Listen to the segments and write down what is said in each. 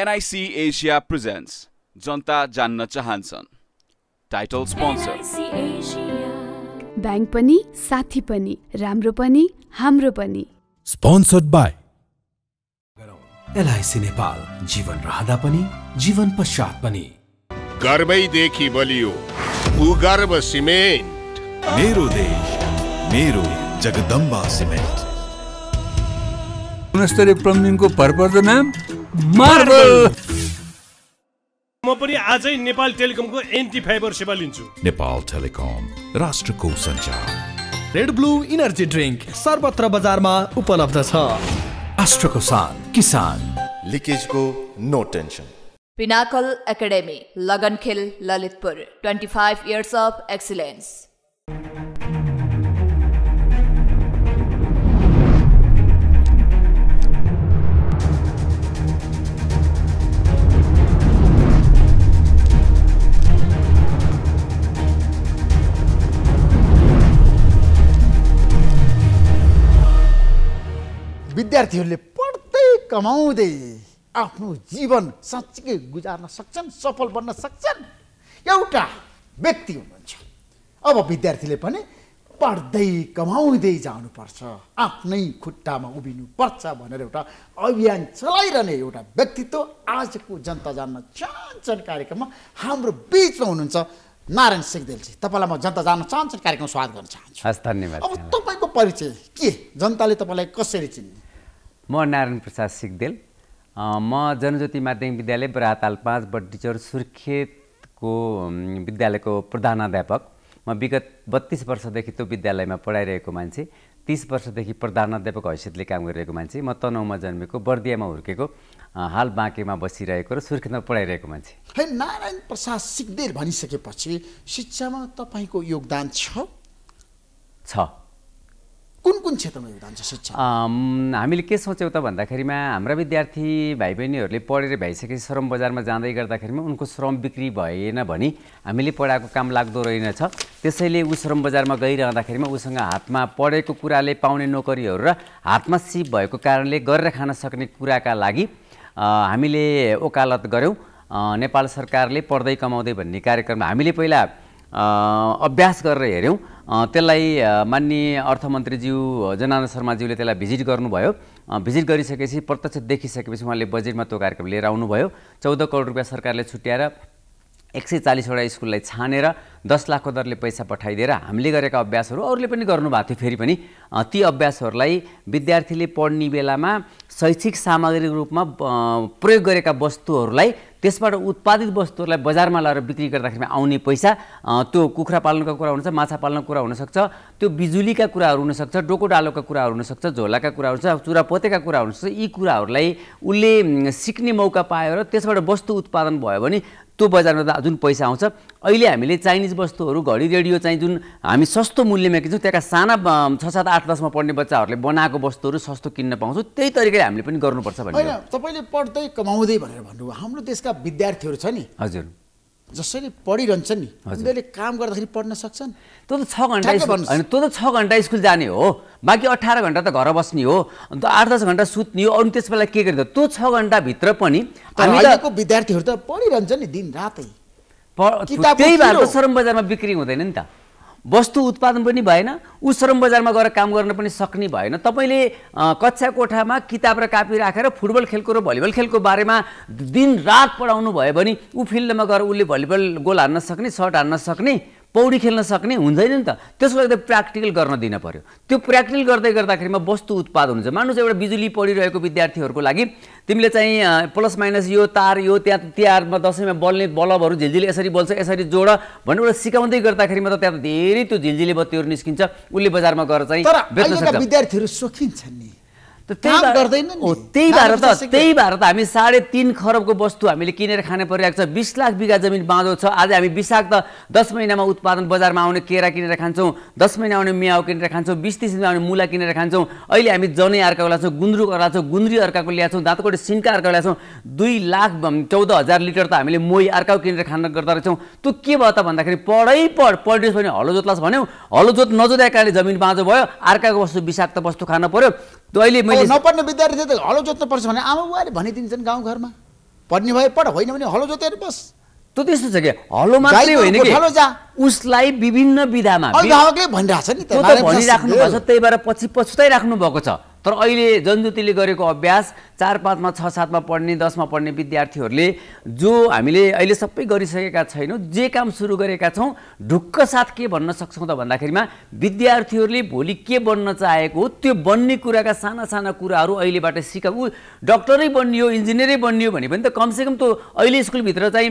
NIC Asia presents जनता जान्न चाहन्छन् टाइटल स्पोन्सर ब्याङ्क पनि साथी पनि राम्रो पनि हाम्रो पनि स्पोन्सर्ड बाई एलआइसी नेपाल जीवन रहँदा पनि जीवन पश्चात पनि गर्वैदेखि बलियो भूगर्भ सिमेन्ट मेरो देश मेरो जगदम्बा सिमेन्ट गुणस्तरीय प्लम्बिङको भरपर्दो नाम म पनि आजै नेपाल टेलिकमको एन्टी फाइबर सेवा लिन्छु नेपाल टेलिकम राष्ट्रको सञ्चार रेड ब्लू इनर्जी ड्रिंक सर्वत्र बजारमा उपलब्ध छ राष्ट्रको सान किसान लिकेजको no tension pinnacle academy Lagankhel Lalitpur 25 years of excellence विद्यार्थीहरूले पढ्दै कमाउँदै आफ्नो जीवन साँच्चीकै गुजार्न सक्छन् सफल बन्न सक्छन् एउटा व्यक्ति हुनुहुन्छ अब विद्यार्थीले पनि पढ्दै कमाउँदै जानुपर्छ आफ्नै खुट्टामा उभिनुपर्छ भनेर एउटा अभियान चलाइरहने एउटा व्यक्तित्व आजको जनता जान्न चाहन्छन् कार्यक्रममा हाम्रो बिचमा हुनुहुन्छ नारायण सिंहदेलजी तपाईँलाई म जनता जान्न चाहन्छन् कार्यक्रममा स्वागत गर्न चाहन्छु हस् धन्यवाद अब तपाईँको परिचय के जनताले तपाईँलाई कसरी चिन्ने म नारायण प्रसाद सिक्देल म जनज्योति माध्यमिक विद्यालय बराताल पाँच बटिचर सुर्खेतको विद्यालयको प्रधानाध्यापक म विगत बत्तिस वर्षदेखि त्यो विद्यालयमा पढाइरहेको मान्छे तिस वर्षदेखि प्रधानाध्यापक हैसियतले काम गरिरहेको मान्छे म तनहुमा जन्मेको बर्दियामा हुर्केको हाल बाँकेमा बसिरहेको र सुर्खेतमा पढाइरहेको मान्छे है नारायण प्रसाद सिक्देल भनिसकेपछि शिक्षामा तपाईँको योगदान छ छ कुन कुन क्षेत्रमा योगदान छ शिक्षा हामीले के सोच्यौँ त भन्दाखेरिमा हाम्रा विद्यार्थी भाइ बहिनीहरूले पढेर भइसकेपछि श्रम बजारमा जाँदै गर्दाखेरिमा उनको श्रम बिक्री भएन भने हामीले पढाएको काम लाग्दो रहेनछ त्यसैले ऊ श्रम बजारमा गइरहँदाखेरिमा उसँग हातमा पढेको कुराले पाउने नोकरीहरू र हातमा सिप भएको कारणले गरेर खान सक्ने कुराका लागि हामीले ओकालत गऱ्यौँ नेपाल सरकारले पढ्दै कमाउँदै भन्ने कार्यक्रम हामीले पहिला अभ्यास गरेर हेऱ्यौँ त्यसलाई मान्य अर्थमन्त्रीज्यू जनानन्द शर्माज्यूले त्यसलाई भिजिट गर्नुभयो भिजिट गरिसकेपछि प्रत्यक्ष देखिसकेपछि उहाँले बजेटमा त्यो कार्यक्रम लिएर आउनुभयो चौध करोड रुपियाँ सरकारले छुट्याएर एक सय चालिसवटा स्कुललाई छानेर दस लाखको दरले पैसा पठाइदिएर हामीले गरेका अभ्यासहरू अरूले पनि गर्नुभएको थियो फेरि पनि ती अभ्यासहरूलाई विद्यार्थीले पढ्ने बेलामा शैक्षिक सामग्रीको रूपमा प्रयोग गरेका वस्तुहरूलाई त्यसबाट उत्पादित वस्तुहरूलाई बजारमा लगाएर बिक्री गर्दाखेरि आउने पैसा त्यो कुखुरा पाल्नुका कुरा हुनसक्छ माछा पाल्नको कुरा हुनसक्छ त्यो बिजुलीका कुराहरू हुनसक्छ डोको डालोका कुराहरू हुनसक्छ झोलाका कुरा चुरा पोतेका कुरा हुनसक्छ यी कुराहरूलाई उसले सिक्ने मौका पायो र त्यसबाट वस्तु उत्पादन भयो भने त्यो बजारमा त जुन पैसा आउँछ अहिले हामीले चाइनिज वस्तुहरू घडी रेडियो चाहिँ जुन हामी सस्तो मूल्यमा किन्छौँ त्यहाँका साना छ सात आठ दसमा पढ्ने बच्चाहरूले बनाएको वस्तुहरू सस्तो किन्न पाउँछौँ त्यही तरिकाले हामीले पनि गर्नुपर्छ भने तपाईँले पढ्दै कमाउँदै भनेर भन्नुभयो हाम्रो देशका विद्यार्थीहरू छ नि हजुर जसरी पढिरहन्छन् नि उनीहरूले काम गर्दाखेरि पढ्न सक्छन् तँ त छ घन्टा होइन तँ त छ घन्टा स्कुल जाने हो बाँकी अठार घन्टा त घर बस्ने हो अन्त आठ दस घन्टा सुत्ने हो अनि त्यस बेला के गर्ने तँ छ घन्टाभित्र पनि हामीको विद्यार्थीहरू त पढिरहन्छ नि दिन रातै त्यही भएर सरम बजारमा बिक्री हुँदैन नि त वस्तु उत्पादन पनि भएन ऊ श्रम बजारमा गएर काम गर्न पनि सक्ने भएन तपाईँले कक्षा कोठामा किताब र कापी राखेर फुटबल खेलको र भलिबल खेलको बारेमा दिन रात पढाउनु भयो भने ऊ फिल्डमा गएर उसले भलिबल गोल हान्न सक्ने सर्ट हान्न सक्ने पौडी खेल्न सक्ने हुँदैन नि त त्यसको लागि त प्र्याक्टिकल गर्न दिन पऱ्यो त्यो प्र्याक्टिकल गर्दै गर्दाखेरिमा वस्तु उत्पाद हुन्छ मान्नुहोस् एउटा बिजुली पढिरहेको विद्यार्थीहरूको लागि तिमीले चाहिँ प्लस माइनस यो तार यो त्यहाँ तिहारमा दसैँमा बल्ने बल्बहरू झिल्झिले यसरी बल्छ यसरी जोड भनेर एउटा सिकाउँदै गर्दाखेरिमा त त्यहाँ धेरै त्यो झिलझिली बत्तीहरू निस्किन्छ उसले बजारमा गएर चाहिँ विद्यार्थीहरू सोखिन्छन् नि त्यही भएर त त्यही भएर त हामी साढे तिन खरबको वस्तु हामीले किनेर खानु परिरहेको छ बिस लाख बिघा जमिन बाँधो छ आज हामी विषाक्त त दस महिनामा उत्पादन बजारमा आउने केरा किनेर खान्छौँ दस महिना आउने म्याउ किनेर खान्छौँ बिस तिस दिनमा आउने मुला किनेर खान्छौँ अहिले हामी जनै अर्काको ल्याएको गुन्द्रुक अर्काएको गुन्द्री अर्काको ल्याएको छौँ दाँतकोटे सिन्का अर्काको ल्याएको छौँ दुई लाख चौध हजार लिटर त हामीले मोही अर्काको किनेर खान गर्दो रहेछौँ त्यो के भयो त भन्दाखेरि पढै पढ पल्ड्रेस भने हलो जोत्लास भन्यौँ हलो जोत नजोत्याएको कारणले जमिन बाँझो भयो अर्काको वस्तु विषाक्त वस्तु खानु पऱ्यो अहिले मैले नपढ्ने विद्यार्थी त हलो जोत्नुपर्छ भने आमा बुवाले भनिदिन्छन् गाउँघरमा पढ्ने भए पढ होइन भने हलो जोतेर बस त्यो त्यस्तो छ कि हलो मात्रै होइन कि उसलाई विभिन्न विधामा अभिभावकले भनिरहेछ नि त भनिराख्नु भएको छ त्यही भएर पछि पछुताइराख्नु भएको छ तर अहिले जनज्योतिले गरेको अभ्यास चार पाँचमा छ सातमा पढ्ने दसमा पढ्ने विद्यार्थीहरूले जो हामीले अहिले सबै गरिसकेका छैनौँ जे काम सुरु गरेका छौँ ढुक्क साथ के भन्न सक्छौँ त भन्दाखेरिमा विद्यार्थीहरूले भोलि के बन्न चाहेको हो त्यो बन्ने कुराका साना साना कुराहरू अहिलेबाट सिका ऊ डक्टरै बनियो इन्जिनियरै बनियो भने पनि त कमसेकम त अहिले स्कुलभित्र चाहिँ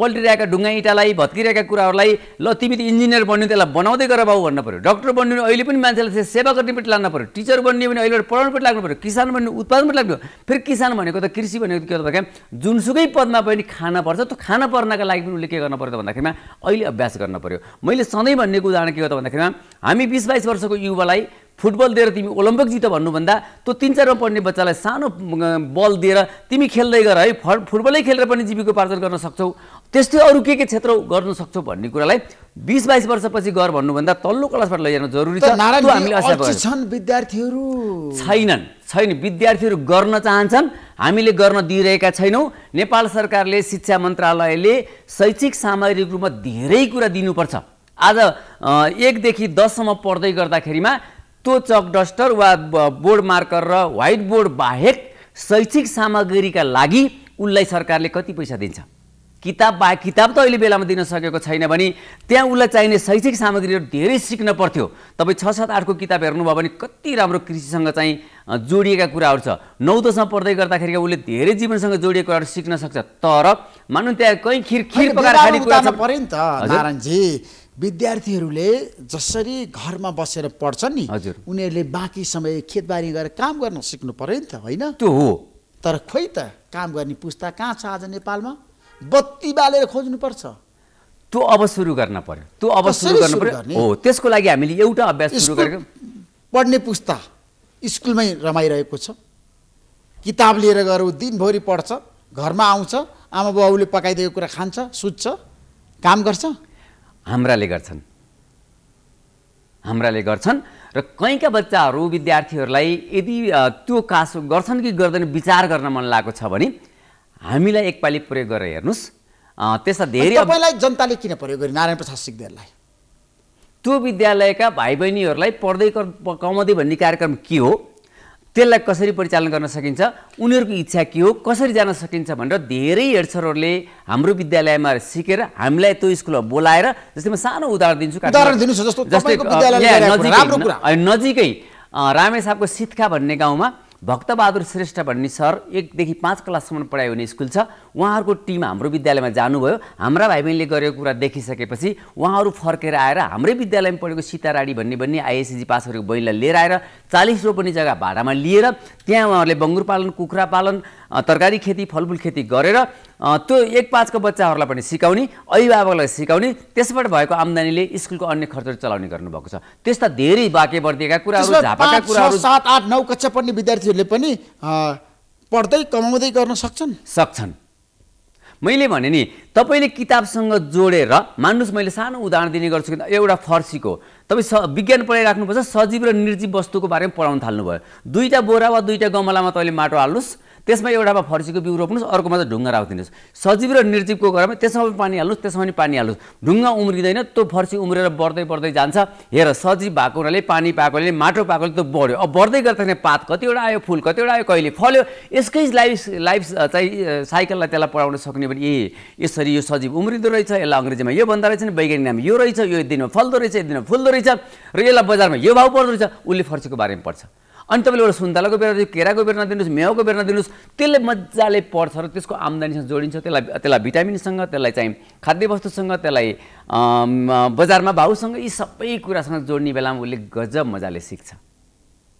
पल्टिरहेका ढुङ्गा इँटालाई भत्किरहेका कुराहरूलाई ल तिमी त इन्जिनियर बन्यो त्यसलाई बनाउँदै गर बाबु भन्नु पऱ्यो डक्टर बन्यो भने अहिले पनि मान्छेलाई सेवा गर्नेपट्टि लानु पऱ्यो टिचर बनियो भने अहिलेबाट पढाउनुपट्टि लाग्नु पऱ्यो किसान बन्यो उत्पादनपट्टि लाग्नु फेरि किसान भनेको त कृषि भनेको के हो त भन्दाखेरि जुनसुकै पदमा पनि खान पर्छ त्यो खान पर्नका लागि पनि उसले के गर्नु पर्यो त भन्दाखेरिमा अहिले अभ्यास गर्न पऱ्यो मैले सधैँ भन्ने उदाहरण के हो त भन्दाखेरिमा हामी बिस बाइस वर्षको युवालाई फुटबल दिएर तिमी ओलम्पिक जित भन्नुभन्दा त्यो तिन चारमा पढ्ने बच्चालाई सानो बल दिएर तिमी खेल्दै गर है फुटबलै खेलेर पनि जीविका उपार्जन गर्न सक्छौ त्यस्तै अरू के के क्षेत्र गर्न सक्छौँ भन्ने कुरालाई बिस बाइस वर्षपछि गर भन्नुभन्दा तल्लो क्लासबाट लैजान जरुरी छ छन् विद्यार्थीहरू छैनन् छैन विद्यार्थीहरू गर्न चाहन्छन् हामीले गर्न दिइरहेका छैनौँ नेपाल सरकारले शिक्षा मन्त्रालयले शैक्षिक सामग्रिक रूपमा धेरै कुरा दिनुपर्छ आज एकदेखि दससम्म पढ्दै गर्दाखेरिमा त्यो चक डस्टर वा बोर्ड मार्कर र व्हाइट बोर्ड बाहेक शैक्षिक सामग्रीका लागि उसलाई सरकारले कति पैसा दिन्छ किताब बा किताब त अहिले बेलामा दिन सकेको छैन भने त्यहाँ उसलाई चाहिने शैक्षिक सामग्रीहरू धेरै सिक्न पर्थ्यो तपाईँ छ सात आठको किताब हेर्नुभयो भने कति राम्रो कृषिसँग चाहिँ जोडिएका कुराहरू छ नौ दसमा पढ्दै गर्दाखेरि उसले धेरै जीवनसँग जोडिएको कुराहरू सिक्न सक्छ तर मानौँ त्यहाँ कहीँ खिर खिर पऱ्यो नि त नारायणजी विद्यार्थीहरूले जसरी घरमा बसेर पढ्छन् नि हजुर उनीहरूले बाँकी समय खेतबारी गरेर काम गर्न सिक्नु पऱ्यो नि त होइन त्यो हो तर खोइ त काम गर्ने पुस्ता कहाँ छ आज नेपालमा बत्ती बालेर खोज्नुपर्छ त्यो अब सुरु गर्न पर्यो त्यो अब सुरु गर्नु पर्यो हो त्यसको लागि हामीले एउटा अभ्यास सुरु गरेको पढ्ने पुस्ता स्कुलमै रमाइरहेको छ किताब लिएर गएर ऊ दिनभरि पढ्छ घरमा आउँछ आमा बाउले पकाइदिएको कुरा खान्छ सुत्छ काम गर्छ हाम्राले गर्छन् हाम्राले गर्छन् र कहीँका बच्चाहरू विद्यार्थीहरूलाई यदि त्यो कासो गर्छन् कि गर्दैन विचार गर्न मन लागेको छ भने हामीलाई एकपालि प्रयोग गरेर हेर्नुहोस् त्यसमा धेरै तपाईँलाई जनताले किन प्रयोग गर्यो नारायण प्रसाद सिक्देललाई त्यो विद्यालयका भाइ बहिनीहरूलाई पढ्दै कमाउँदै भन्ने कार्यक्रम के हो त्यसलाई कसरी परिचालन गर्न सकिन्छ उनीहरूको इच्छा के हो कसरी जान सकिन्छ भनेर धेरै हेडसरहरूले हाम्रो विद्यालयमा सिकेर हामीलाई त्यो स्कुलमा बोलाएर जस्तै म सानो उदाहरण दिन्छु जस्तै नजिकै रामेसाबको सितखा भन्ने गाउँमा भक्तबहादुर श्रेष्ठ भन्ने सर एकदेखि पाँच क्लाससम्म पढायो हुने स्कुल छ उहाँहरूको टिम हाम्रो विद्यालयमा जानुभयो हाम्रा भाइ बहिनीले गरेको कुरा देखिसकेपछि उहाँहरू फर्केर आएर हाम्रै विद्यालयमा पढेको सीताराडी भन्ने भन्ने आइएससिजी पास गरेको बहिनीलाई लिएर आएर चालिस रोपनी जग्गा भाडामा लिएर त्यहाँ उहाँहरूले बङ्गुर पालन कुखुरा पालन तरकारी खेती फलफुल खेती गरेर त्यो एक पाँचको बच्चाहरूलाई पनि सिकाउने अभिभावकलाई सिकाउने त्यसबाट भएको आम्दानीले स्कुलको अन्य खर्चहरू चलाउने गर्नुभएको छ त्यस्ता धेरै बाँकी बर्दिएका कुराहरू झापाका कुराहरू सात आठ नौ कक्षा पढ्ने विद्यार्थीहरूले पनि पढ्दै कमाउँदै गर्न सक्छन् सक्छन् मैले भने नि तपाईँले किताबसँग जोडेर मान्नुहोस् मैले सानो उदाहरण दिने गर्छु कि एउटा फर्सीको तपाईँ स विज्ञान पढाइराख्नुपर्छ सजीव र निर्जीव वस्तुको बारेमा पढाउन थाल्नुभयो दुईवटा बोरा वा दुईवटा गमलामा तपाईँले माटो हाल्नुहोस् त्यसमा एउटामा फर्सीको बिउ रोप्नुहोस् अर्कोमा त ढुङ्गा राखिदिनुहोस् सजीव र निर्जीवको घरमा त्यसमा पनि पानी हाल्नुहोस् त्यसमा पनि पानी हाल्नुहोस् ढुङ्गा उम्रिँदैन त्यो फर्सी उम्रेर बढ्दै बढ्दै जान्छ हेर सजीव भएको हुनाले पानी पाएकोले माटो पाएकोले त बढ्यो अब बढ्दै गर्दाखेरि पात कतिवटा आयो फुल कतिवटा आयो कहिले फल्यो यसकै लाइफ लाइफ चाहिँ साइकललाई त्यसलाई पढाउन सक्ने भने ए यसरी यो सजीव उम्रिँदो रहेछ यसलाई अङ्ग्रेजीमा यो भन्दा रहेछ नि वैज्ञानिक नाम यो रहेछ यो दिनमा फल्दो रहेछ यो दिनमा फुल्दो रहेछ र यसलाई बजारमा यो भाउ पर्दो रहेछ उसले फर्सीको बारेमा पढ्छ अनि तपाईँले एउटा सुन्तलाको बेर केराको बेर नदिनुहोस् म्याउको बेर नदिनुहोस् त्यसले मजाले पढ्छ र त्यसको आम्दानीसँग जोडिन्छ त्यसलाई त्यसलाई भिटामिनसँग त्यसलाई चाहिँ खाद्यवस्तुसँग त्यसलाई बजारमा भाउसँग यी सबै कुरासँग जोड्ने बेलामा उसले गजब मजाले सिक्छ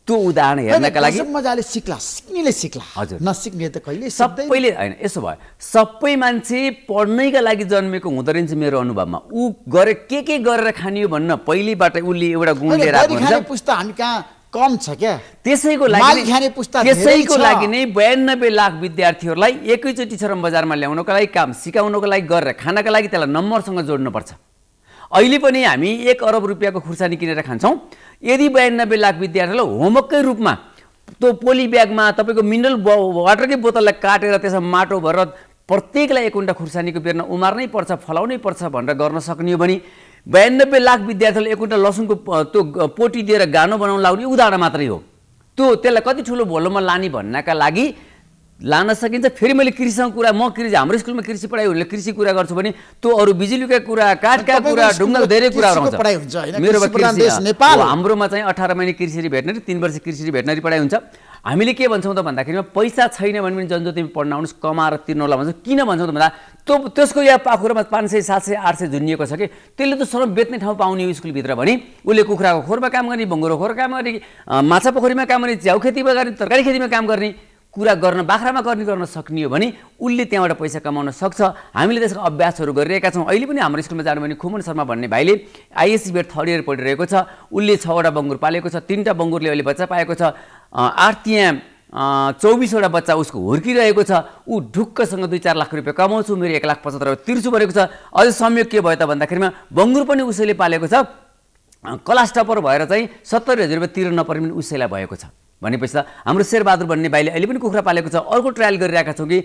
त्यो उदाहरण हेर्नका लागि मजाले सिक्ला सिक्नेले सिक्ला हजुर नसिक्ने त कहिले सबैले होइन यसो भयो सबै मान्छे पढ्नैका लागि जन्मेको हुँदो रहेछ मेरो अनुभवमा ऊ गरे के के गरेर खानियो भन्न पहिलेबाट उसले एउटा गुण लिएर पुस्ता हामी कहाँ कम छ क्या त्यसैको लागि त्यसैको लागि नै बयानब्बे लाख विद्यार्थीहरूलाई एकैचोटि चरम बजारमा ल्याउनको लागि काम सिकाउनको लागि गरेर खानाका लागि त्यसलाई नम्बरसँग जोड्नुपर्छ अहिले पनि हामी एक अरब रुपियाँको खुर्सानी किनेर खान्छौँ यदि बयानब्बे लाख विद्यार्थीलाई होमवर्ककै रूपमा त्यो पोली ब्यागमा तपाईँको मिनरल वाटरकै बोतललाई काटेर त्यसमा माटो भएर प्रत्येकलाई एक कुन्टा खुर्सानीको बेर्न उमार्नै पर्छ फलाउनै पर्छ भनेर गर्न सक्ने हो भने बयानब्बे लाख विद्यार्थीले एक लसुनको त्यो पोटी दिएर गानो बनाउनु लाग्ने उदाहरण मात्रै हो त्यो त्यसलाई कति ठुलो भोलोमा लाने भन्नका लागि लान सकिन्छ फेरि मैले कृषिसँग कुरा म कृषि हाम्रो स्कुलमा कृषि पढाइ हुनेले कृषि कुरा गर्छु भने त्यो अरू बिजुलीका कुरा काठका कुरा ढुङ्गा धेरै कुरा हुन्छ मेरो हाम्रोमा चाहिँ अठार महिना कृषि भेटनरी तिन वर्ष कृषि भेटनरी पढाइ हुन्छ हामीले के भन्छौँ त भन्दाखेरिमा पैसा छैन भने पनि जनज्योतिमा पढ्न आउनुहोस् कमाएर होला भन्छ किन भन्छौँ त भन्दा त्यो त्यसको या पाखुरामा पाँच सय सात सय आठ सय झुनिएको छ कि त्यसले त सर बेच्ने ठाउँ पाउने हो स्कुलभित्र भने उसले कुखुराको खोरमा काम गर्ने भङ्गुरो खोर काम गर्ने माछा पोखरीमा काम गर्ने च्याउ खेतीमा गर्ने तरकारी खेतीमा काम गर्ने कुरा गर्न बाख्रामा गर्ने गर्न सक्ने हो भने उसले त्यहाँबाट पैसा कमाउन सक्छ हामीले त्यसको अभ्यासहरू गरिरहेका छौँ अहिले पनि हाम्रो स्कुलमा जानु भने खुमन शर्मा भन्ने भाइले आइएससी बेट थर्ड इयर पढिरहेको छ उसले छवटा बङ्गुर पालेको छ तिनवटा बङ्गुरले अहिले बच्चा पाएको छ आर्तियाँ चौबिसवटा बच्चा उसको हुर्किरहेको छ ऊ ढुक्कसँग दुई चार लाख रुपियाँ कमाउँछु मेरो एक लाख पचहत्तर तिर्छु भनेको छ अझ संयोग के भयो त भन्दाखेरिमा बङ्गुर पनि उसैले पालेको छ क्लास टपर भएर चाहिँ सत्तरी हजार रुपियाँ तिर्न नपर्ने पनि उसैलाई भएको छ भनेपछि त हाम्रो शेरबहादुर भन्ने भाइले अहिले पनि कुखुरा पालेको छ अर्को ट्रायल गरिरहेका छौँ कि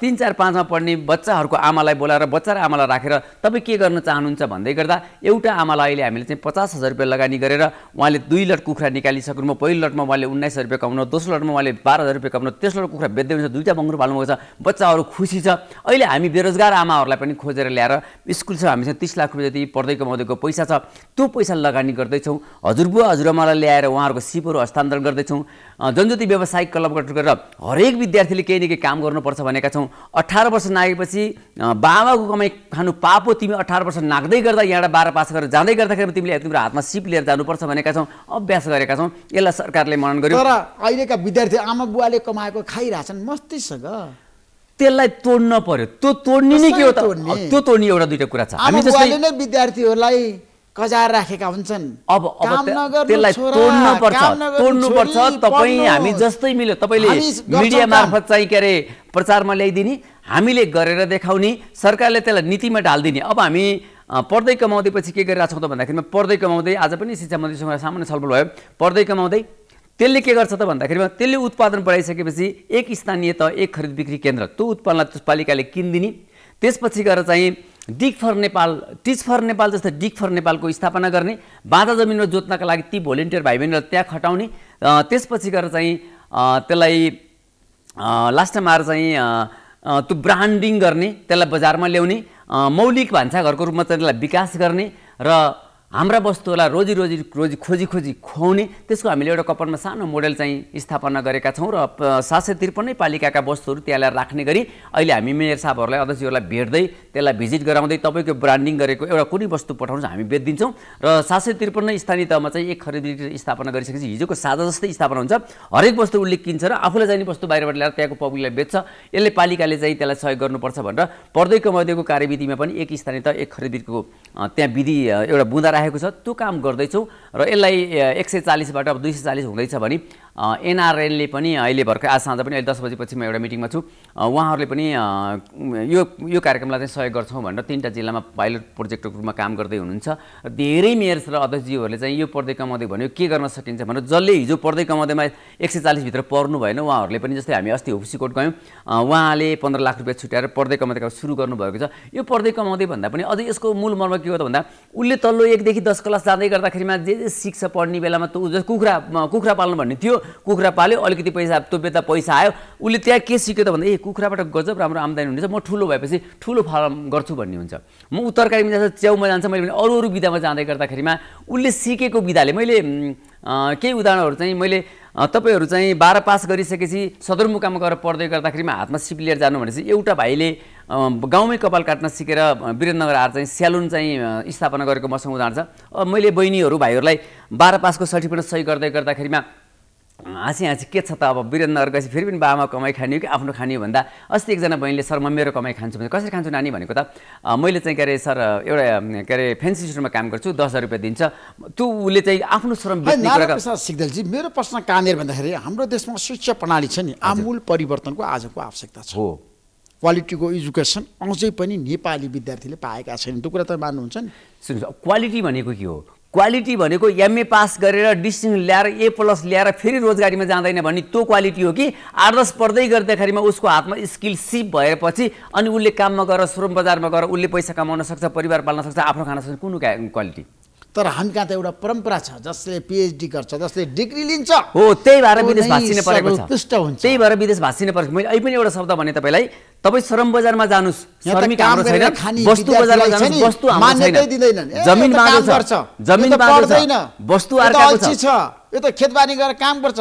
तिन चार पाँचमा पढ्ने बच्चाहरूको आमालाई बोलाएर बच्चा र आमालाई राखेर तपाईँ के गर्न चाहनुहुन्छ भन्दै गर्दा एउटा आमालाई अहिले हामीले चाहिँ पचास हजार रुपियाँ लगानी गरेर उहाँले दुई लट कुखुरा निकालिसक्नुभयो पहिलो लटमा उहाँले उन्नाइस हजार रुपियाँ कमाउनु दोस्रो लटमा उहाँले बाह्र हजार रुपियाँ कमाउनु तेस्रो लट कुखुरा बेच्दै हुन्छ दुईवटा बङ्गुर पाल्नुभएको छ बच्चाहरू खुसी छ अहिले हामी बेरोजगार आमाहरूलाई पनि खोजेर ल्याएर स्कुल छ हामीसँग तिस लाख रुपियाँ जति पढ्दै कमाउँदैको पैसा छ त्यो पैसा लगानी गर्दैछौँ हजुरबुवा हजुरआमालाई ल्याएर उहाँहरूको सिपहरू हस्तान्तरण गर्दैछौँ छौँ जनज्योति व्यवसायिक क्लब गठन गरेर हरेक विद्यार्थीले केही न केही काम गर्नुपर्छ भनेका छौँ अठार वर्ष नागेपछि बाबाको कमाइ खानु पापो तिमी अठार वर्ष नाग्दै गर्दा यहाँबाट बाह्र पास गरेर जाँदै गर्दाखेरि तिमीले तिम्रो हातमा सिप लिएर जानुपर्छ भनेका छौँ अभ्यास गरेका छौँ यसलाई सरकारले मनन गर्यो तर अहिलेका विद्यार्थी आमा बुवाले कमाएको खाइरहेछन् मस्तीसँग त्यसलाई तोड्न पर्यो त्यो तोड्ने नै के हो त त्यो तोड्ने एउटा दुइटा कुरा छ हामी जस्तै विद्यार्थीहरूलाई कजार राखेका हुन्छन् अब अब त्यसलाई तोड्न पर्छ तोड्नु पर्छ तपाईँ हामी जस्तै मिल्यो तपाईँले मिडिया मार्फत चाहिँ के अरे प्रचारमा ल्याइदिने हामीले गरेर देखाउने सरकारले त्यसलाई नीतिमा ढालिदिने अब हामी पढ्दै कमाउँदै पछि के गरिरहेको छौँ त भन्दाखेरिमा पढ्दै कमाउँदै आज पनि शिक्षा मन्त्रीसँग सामान्य छलफल भयो पढ्दै कमाउँदै त्यसले के गर्छ त भन्दाखेरिमा त्यसले उत्पादन बढाइसकेपछि एक स्थानीय त एक खरिद बिक्री केन्द्र त्यो उत्पादनलाई पालिकाले किनिदिने त्यसपछि गएर चाहिँ teach for Nepal teach for Nepal जस्तै डिक फर नेपालको स्थापना गर्ने बाँधा जमिनमा जोत्नका लागि ती भोलिन्टियर भाइ बहिनीहरू त्यहाँ खटाउने त्यसपछि गएर चाहिँ त्यसलाई लास्ट टाइम आएर चाहिँ त्यो ब्रान्डिङ गर्ने त्यसलाई बजारमा ल्याउने मौलिक भान्साघरको रूपमा त्यसलाई विकास गर्ने र हाम्रा वस्तुहरूलाई रोजी रोजी रोजी खोजी खोजी खुवाउने त्यसको हामीले एउटा कपालमा सानो मोडेल चाहिँ स्थापना गरेका छौँ र सात सय त्रिपन्नै पालिकाका वस्तुहरू त्यहाँ ल्याएर राख्ने गरी अहिले हामी मेयर साहबहरूलाई अध्यक्षहरूलाई भेट्दै त्यसलाई भिजिट गराउँदै तपाईँको ब्रान्डिङ गरेको एउटा कुनै वस्तु पठाउनु हामी बेचिदिन्छौँ र सात सय त्रिपन्न स्थानीय तहमा चाहिँ एक खरिद स्थापना गरिसकेपछि हिजोको साझा जस्तै स्थापना हुन्छ हरेक वस्तु उसले किन्छ र आफूलाई जाने वस्तु बाहिरबाट ल्याएर त्यहाँको पब्लिकलाई बेच्छ यसले पालिकाले चाहिँ त्यसलाई सहयोग गर्नुपर्छ भनेर पर्दैको मध्येको कार्यविधिमा पनि एक स्थानीय तह एक खरिदको त्यहाँ विधि एउटा बुँदा आएको छ त्यो काम गर्दैछौँ र यसलाई एक सय चालिसबाट अब दुई सय चालिस हुँदैछ भने एनआरएलले पनि अहिले भर्खर आज साँझ पनि अहिले दस बजीपछि म एउटा मिटिङमा छु उहाँहरूले पनि यो यो कार्यक्रमलाई चाहिँ सहयोग गर्छौँ भनेर तिनवटा जिल्लामा पाइलट प्रोजेक्टको रूपमा काम गर्दै हुनुहुन्छ धेरै मेयर्स र अध्यक्षज्यूहरूले चाहिँ यो पर्दै कमाउँदै भन्यो के गर्न सकिन्छ भनेर जसले हिजो पर्दै कमाउँदैमा एक सय चालिसभित्र पर्नु भएन उहाँहरूले पनि जस्तै हामी अस्ति होप्सीकोट गयौँ उहाँले पन्ध्र लाख रुपियाँ छुट्याएर पर्दै कमाउँदै सुरु गर्नुभएको छ यो पर्दै कमाउँदै भन्दा पनि अझै यसको मूल मर्म के हो त भन्दा उसले तल्लो एकदेखि दस क्लास जाँदै गर्दाखेरिमा जे जे सिक्छ पढ्ने बेलामा त जस्तो कुखुरा कुखुरा पाल्नु भन्ने थियो कुखुरा पाल्यो अलिकति पैसा त पैसा आयो उसले त्यहाँ के सिक्यो त भन्दा ए कुखुराबाट गजब राम्रो आम्दानी हुनेछ म ठुलो भएपछि ठुलो फार्म गर्छु भन्ने हुन्छ म उत्तरकारीमा जान्छ च्याउमा जान्छ मैले भने अरू अरू विधामा जाँदै गर्दाखेरिमा उसले सिकेको विधाले मैले केही उदाहरणहरू चाहिँ मैले तपाईँहरू चाहिँ बाह्र पास गरिसकेपछि सदरमुकाम गएर पढ्दै गर्दाखेरिमा हातमा सिप लिएर जानु भनेपछि एउटा भाइले गाउँमै कपाल काट्न सिकेर वीरेन्द्रनगर आएर चाहिँ स्यालुन चाहिँ स्थापना गरेको मसँग उदाहरण छ मैले बहिनीहरू भाइहरूलाई बाह्र पासको सर्टिफिकेट सही गर्दै गर्दाखेरिमा हाँसी हाँसी के छ त अब वीरेन्द्र गएपछि फेरि पनि बाबामा कमाइ खाने हो कि आफ्नो खाने हो भन्दा अस्ति एकजना बहिनीले सर म मेरो कमाइ खान्छु भने कसरी खान्छु नानी भनेको त मैले चाहिँ के अरे सर एउटा के अरे फेन्सी स्टोरमा काम गर्छु दस हजार रुपियाँ दिन्छ त्यो उसले चाहिँ आफ्नो श्रम सिग्दलजी मेरो प्रश्न कहाँनिर भन्दाखेरि हाम्रो देशमा शिक्षा प्रणाली छ नि आमूल परिवर्तनको आजको आवश्यकता छ हो क्वालिटीको एजुकेसन अझै पनि नेपाली विद्यार्थीले पाएका छैनन् त्यो कुरा त मान्नुहुन्छ नि सुन्नुहोस् क्वालिटी भनेको के हो क्वालिटी भनेको एमए पास गरेर डिस्टिङ ल्याएर ए प्लस ल्याएर फेरि रोजगारीमा जाँदैन भन्ने त्यो क्वालिटी हो कि आर्दस पढ्दै गर्दाखेरिमा उसको हातमा स्किल सिप भएपछि अनि उसले काममा गएर श्रम बजारमा गएर उसले पैसा कमाउन सक्छ परिवार पाल्न सक्छ आफ्नो खान सक्छ कुन क्वालिटी तर हामी कहाँ त एउटा परम्परा छ जसले पिएचडी गर्छ जसले डिग्री लिन्छ हो त्यही भएर विदेश भाषिन परेको छ त्यही भएर विदेश भाषिन परेको छ मैले अहिले पनि एउटा शब्द भने तपाईँलाई तपाईँ श्रम बजारमा जानुहोस् छैन वस्तु बजारमा जानुस् वस्तु छैन जमिन जमिन वस्तु छ यो त खेतबारी गरेर काम गर्छ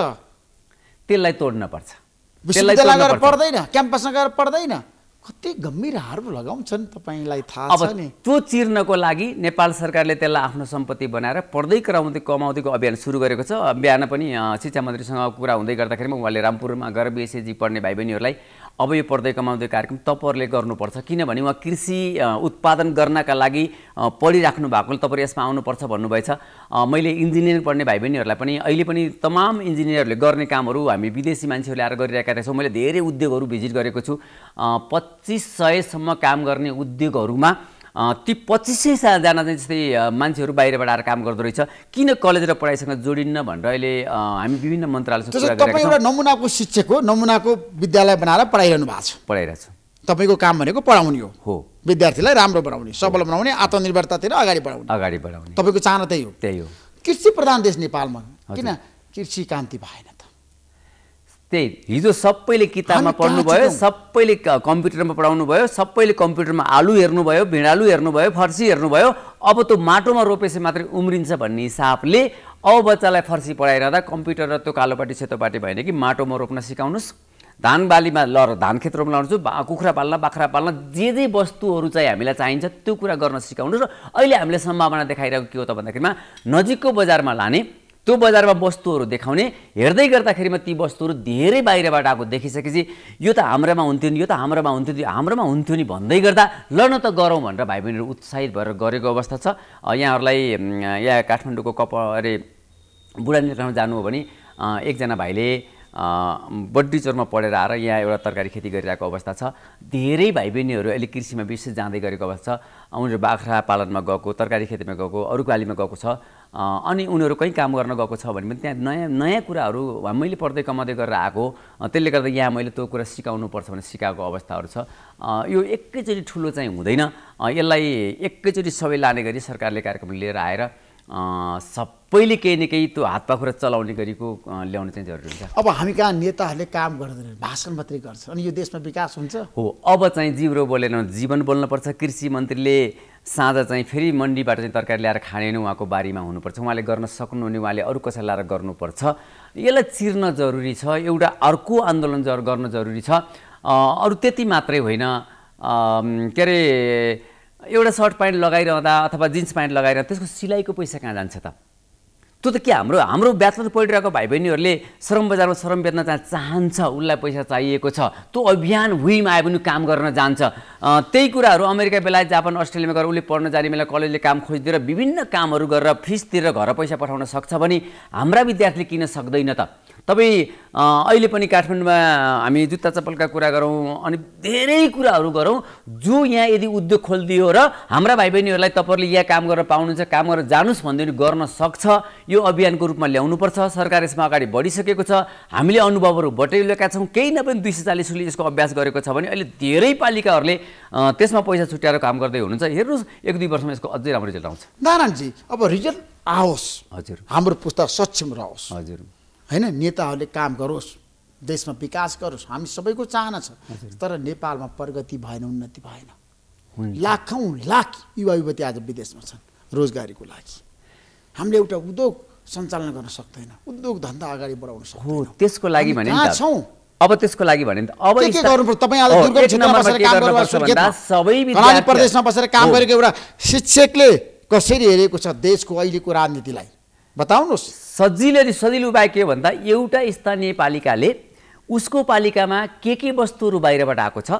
त्यसलाई तोड्न पर्छ त्यसलाई पढ्दैन क्याम्पसमा गएर पढ्दैन कति गम्भीर हार लगाउँछन् तपाईँलाई थाहा छ नि त्यो चिर्नको लागि नेपाल सरकारले त्यसलाई आफ्नो सम्पत्ति बनाएर पढ्दै कराउँदै कमाउँदैको अभियान सुरु गरेको छ बिहान पनि शिक्षा मन्त्रीसँग कुरा हुँदै गर्दाखेरि उहाँले रामपुरमा गएर बिएसएजी पढ्ने भाइ बहिनीहरूलाई अब यो पढ्दै कमाउँदै कार्यक्रम तपाईँहरूले गर्नुपर्छ किनभने उहाँ कृषि उत्पादन गर्नका लागि पढिराख्नु भएकोले तपाईँहरू यसमा आउनुपर्छ भन्नुभएछ मैले इन्जिनियरिङ पढ्ने भाइ बहिनीहरूलाई पनि अहिले पनि तमाम इन्जिनियरहरूले गर्ने कामहरू हामी विदेशी मान्छेहरूले आएर गरिरहेका रहेछौँ मैले धेरै उद्योगहरू भिजिट गरेको छु पच्चिस सयसम्म काम गर्ने उद्योगहरूमा ती पच्चिस सयजना चाहिँ जस्तै मान्छेहरू बाहिरबाट आएर काम गर्दो रहेछ किन कलेज र पढाइसँग जोडिन्न भनेर अहिले हामी विभिन्न मन्त्रालयसँग तपाईँ एउटा नमुनाको शिक्षक हो नमुनाको विद्यालय बनाएर पढाइरहनु भएको छ पढाइरहेको छ तपाईँको काम भनेको पढाउने हो विद्यार्थीलाई राम्रो बनाउने सबल बनाउने आत्मनिर्भरतातिर अगाडि बढाउने अगाडि बढाउने तपाईँको चाहना त्यही हो त्यही हो कृषि प्रधान देश नेपालमा किन कृषि कान्ति भएन त्यही हिजो सबैले किताबमा पढ्नुभयो सबैले कम्प्युटरमा पढाउनु भयो सबैले कम्प्युटरमा आलु हेर्नुभयो भिँडालु हेर्नुभयो फर्सी हेर्नुभयो अब त्यो माटोमा रोपेपछि मात्रै उम्रिन्छ भन्ने हिसाबले अब बच्चालाई फर्सी पढाइरहँदा कम्प्युटर र त्यो कालोपाटी सेतोपाटी भएन कि माटोमा रोप्न सिकाउनुहोस् धान बालीमा ल धान खेत रोप्न लाउँछु कुखुरा पाल्न बाख्रा पाल्न जे जे वस्तुहरू चाहिँ हामीलाई चाहिन्छ त्यो कुरा गर्न सिकाउनुहोस् र अहिले हामीले सम्भावना देखाइरहेको के हो त भन्दाखेरिमा नजिकको बजारमा लाने त्यो बजारमा वस्तुहरू देखाउने हेर्दै गर्दाखेरिमा ती वस्तुहरू धेरै बाहिरबाट आएको देखिसकेपछि यो त हाम्रोमा हुन्थ्यो नि यो त हाम्रोमा हुन्थ्यो नि हाम्रोमा हुन्थ्यो नि भन्दै गर्दा लड्न त गरौँ भनेर भाइ बहिनीहरू उत्साहित भएर गरेको अवस्था छ यहाँहरूलाई यहाँ काठमाडौँको कप अरे बुढा जानु हो भने एकजना भाइले बड चोरमा पढेर आएर यहाँ एउटा तरकारी खेती गरिरहेको अवस्था छ धेरै भाइ बहिनीहरू अहिले कृषिमा विशेष जाँदै गरेको अवस्था छ उनीहरू बाख्रा पालनमा गएको तरकारी खेतीमा गएको अरू क्वालीमा गएको छ अनि उनीहरू कहीँ काम गर्न गएको छ भने पनि त्यहाँ नयाँ नयाँ कुराहरू मैले पढ्दै कमाउँदै गरेर आएको त्यसले गर्दा यहाँ मैले त्यो कुरा सिकाउनु पर्छ भने सिकाएको अवस्थाहरू छ यो एकैचोटि ठुलो चाहिँ हुँदैन यसलाई एकैचोटि सबै लाने गरी सरकारले कार्यक्रम लिएर आएर सबैले केही न केही त्यो हात पाखुरा चलाउने गरेको ल्याउनु चाहिँ जरुरी हुन्छ अब हामी कहाँ नेताहरूले काम गर्दैन भाषण मात्रै गर्छ अनि यो देशमा विकास हुन्छ हो अब चाहिँ जिब्रो बोलेन जीवन बोल्नुपर्छ कृषि मन्त्रीले साँझ चाहिँ फेरि मन्डीबाट चाहिँ तरकारी ल्याएर खाने नै उहाँको बारीमा हुनुपर्छ उहाँले गर्न सक्नुहुने उहाँले अरू कसैलाई ल्याएर गर्नुपर्छ यसलाई चिर्न जरुरी छ एउटा अर्को आन्दोलन गर्न जरुरी छ अरू त्यति मात्रै होइन के अरे एउटा सर्ट प्यान्ट लगाइरहँदा अथवा जिन्स प्यान्ट लगाइरहँदा त्यसको सिलाइको पैसा कहाँ जान्छ त त्यो त के हाम्रो हाम्रो ब्याचलर पढिरहेको भाइ बहिनीहरूले श्रम बजारमा श्रम बेच्न चाहिँ चाहन्छ उसलाई पैसा चाहिएको छ त्यो अभियान भुइँमा आए पनि काम गर्न जान्छ त्यही कुराहरू अमेरिका बेला जापान अस्ट्रेलियामा गएर उसले पढ्न जाने बेला कलेजले काम खोजिदिएर विभिन्न कामहरू गरेर फिस तिरेर घर पैसा पठाउन सक्छ भने हाम्रा विद्यार्थीले किन सक्दैन त तपाईँ अहिले पनि काठमाडौँमा हामी जुत्ता चप्पलका कुरा गरौँ अनि धेरै कुराहरू गरौँ जो यहाँ यदि उद्योग खोलिदियो र हाम्रा भाइ बहिनीहरूलाई तपाईँहरूले यहाँ काम गरेर पाउनुहुन्छ काम गरेर जानुहोस् भन्दै गर्न सक्छ यो अभियानको रूपमा ल्याउनुपर्छ सरकार यसमा अगाडि बढिसकेको छ हामीले अनुभवहरू बटुलेका छौँ केही पनि दुई सय चालिसले यसको अभ्यास गरेको छ भने अहिले धेरै पालिकाहरूले त्यसमा पैसा छुट्याएर काम गर्दै हुनुहुन्छ हेर्नुहोस् एक दुई वर्षमा यसको अझै राम्रो रिजल्ट आउँछ नारायणजी अब रिजल्ट आओस् हजुर हाम्रो पुस्तक सक्षम रहोस् हजुर होइन नेताहरूले काम गरोस् देशमा विकास गरोस् हामी सबैको चाहना छ तर नेपालमा प्रगति भएन उन्नति भएन लाखौँ लाख युवा युवती आज विदेशमा छन् रोजगारीको लागि हामीले एउटा उद्योग सञ्चालन गर्न सक्दैन उद्योग धन्दा अगाडि बढाउन सक्दैन त्यसको लागि भने छौँ अब त्यसको लागि भने अब के तपाईँ प्रदेशमा बसेर काम गरेको एउटा शिक्षकले कसरी हेरेको छ देशको अहिलेको राजनीतिलाई बताउनुहोस् सजिलो सजिलो उपाय के भन्दा एउटा स्थानीय पालिकाले उसको पालिकामा के के वस्तुहरू बाहिरबाट आएको छ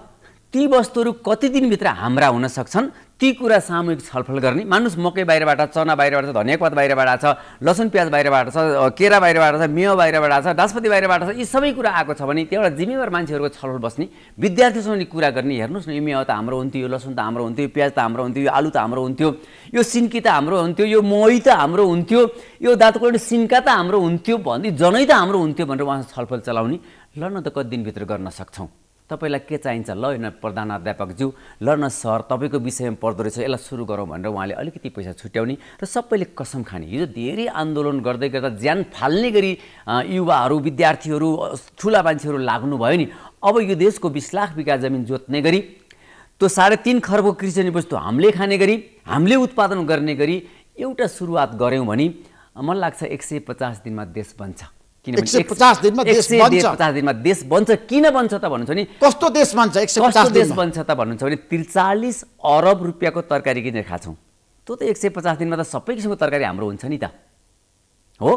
ती वस्तुहरू कति दिनभित्र हाम्रा हुन सक्छन् ती कुरा सामूहिक छलफल गर्ने मान्नुहोस् मकै बाहिरबाट चना बाहिरबाट छ पात बाहिरबाट छ लसुन प्याज बाहिरबाट छ केरा बाहिरबाट छ मेवा बाहिरबाट छ दासपति बाहिरबाट छ यी सबै कुरा आएको छ भने त्यो एउटा जिम्मेवार मान्छेहरूको छलफल बस्ने विद्यार्थीसँग नि कुरा गर्ने हेर्नुहोस् न यो मेवा त हाम्रो हुन्थ्यो यो लसुन त हाम्रो हुन्थ्यो प्याज त हाम्रो हुन्थ्यो यो आलु त हाम्रो हुन्थ्यो यो सिन्की त हाम्रो हुन्थ्यो यो मही त हाम्रो हुन्थ्यो यो दातको सिन्का त हाम्रो हुन्थ्यो भन्दै जनै त हाम्रो हुन्थ्यो भनेर उहाँसँग छलफल चलाउने ल न त कति दिनभित्र गर्न सक्छौँ तपाईँलाई के चाहिन्छ ल होइन प्रधान अध्यापकज्यू ल न सर तपाईँको विषयमा पर्दो रहेछ यसलाई सुरु गरौँ भनेर उहाँले अलिकति पैसा छुट्याउने र सबैले कसम खाने हिजो धेरै आन्दोलन गर्दै गर्दा ज्यान फाल्ने गरी युवाहरू विद्यार्थीहरू ठुला मान्छेहरू लाग्नुभयो नि अब यो देशको बिस लाख बिघा जमिन जोत्ने गरी त्यो साढे तिन खर्बको कृषि वस्तु हामीले खाने गरी हामीले उत्पादन गर्ने गरी एउटा सुरुवात गऱ्यौँ भने मलाई लाग्छ एक सय पचास दिनमा देश बन्छ देश बन्छ किन बन्छ त भन्नुहुन्छ कस्तो देश बन्छ त भन्नुहुन्छ भने त्रिचालिस अरब रुपियाँको तरकारी किनेर खान्छौँ त्यो त एक सय पचास दिनमा त सबै किसिमको तरकारी हाम्रो हुन्छ नि त हो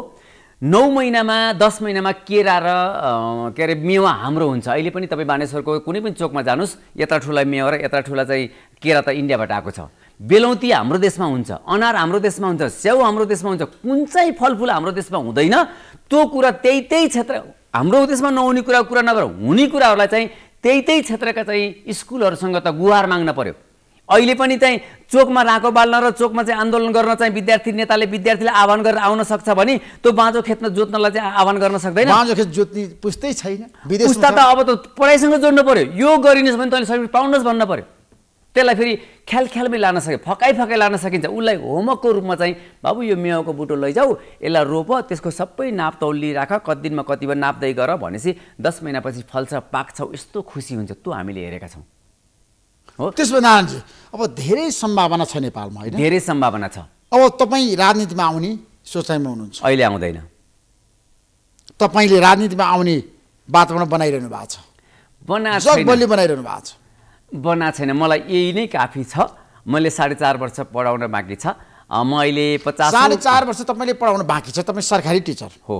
नौ महिनामा दस महिनामा केरा र के अरे मेवा हाम्रो हुन्छ अहिले पनि तपाईँ बानेश्वरको कुनै पनि चोकमा जानुहोस् यत्र ठुला मेवा र यत्र ठुला चाहिँ केरा त इन्डियाबाट आएको छ बेलौती हाम्रो देशमा हुन्छ अनार हाम्रो देशमा हुन्छ स्याउ हाम्रो देशमा हुन्छ कुन चाहिँ फलफुल हाम्रो देशमा हुँदैन त्यो कुरा त्यही त्यही क्षेत्र हाम्रो देशमा नहुने कुरा कुरा नगर हुने कुराहरूलाई चाहिँ त्यही त्यही क्षेत्रका चाहिँ स्कुलहरूसँग त गुहार माग्न पऱ्यो अहिले पनि चाहिँ चोकमा राको बाल्न र चोकमा चाहिँ आन्दोलन गर्न चाहिँ विद्यार्थी नेताले विद्यार्थीलाई आह्वान गरेर आउन सक्छ भने त्यो बाँझो खेतमा जोत्नलाई चाहिँ आह्वान गर्न सक्दैन बाँझो खेत जोत्ने पुस्तै छैन पुस्ता त अब त पढाइसँग जोड्नु पऱ्यो यो गरिनुहोस् भने तैँले सर्टिफिकेट पाउनुहोस् भन्नु पऱ्यो त्यसलाई फेरि ख्याल ख्यालमै लान सके फकाइ फकाइ लान सकिन्छ उसलाई होमवर्कको रूपमा चाहिँ बाबु यो मेवाको बुटो लैजाऊ यसलाई रोप त्यसको सबै नाप तौली राख कति दिनमा कति बेर नाप्दै गर भनेपछि दस महिनापछि फल्छ पाक्छौ यस्तो खुसी हुन्छ त्यो हामीले हेरेका छौँ हो त्यसमा नारायणजी अब धेरै सम्भावना छ नेपालमा होइन धेरै सम्भावना छ अब तपाईँ राजनीतिमा आउने सोचाइमा हुनुहुन्छ अहिले आउँदैन तपाईँले राजनीतिमा आउने वातावरण बनाइरहनु भएको छ बलियो बनाइरहनु भएको छ बनाएको छैन मलाई यही नै काफी छ मैले साढे चार वर्ष पढाउन बाँकी छ म अहिले पचास साढे चार वर्ष तपाईँले पढाउन बाँकी छ तपाईँ सरकारी टिचर हो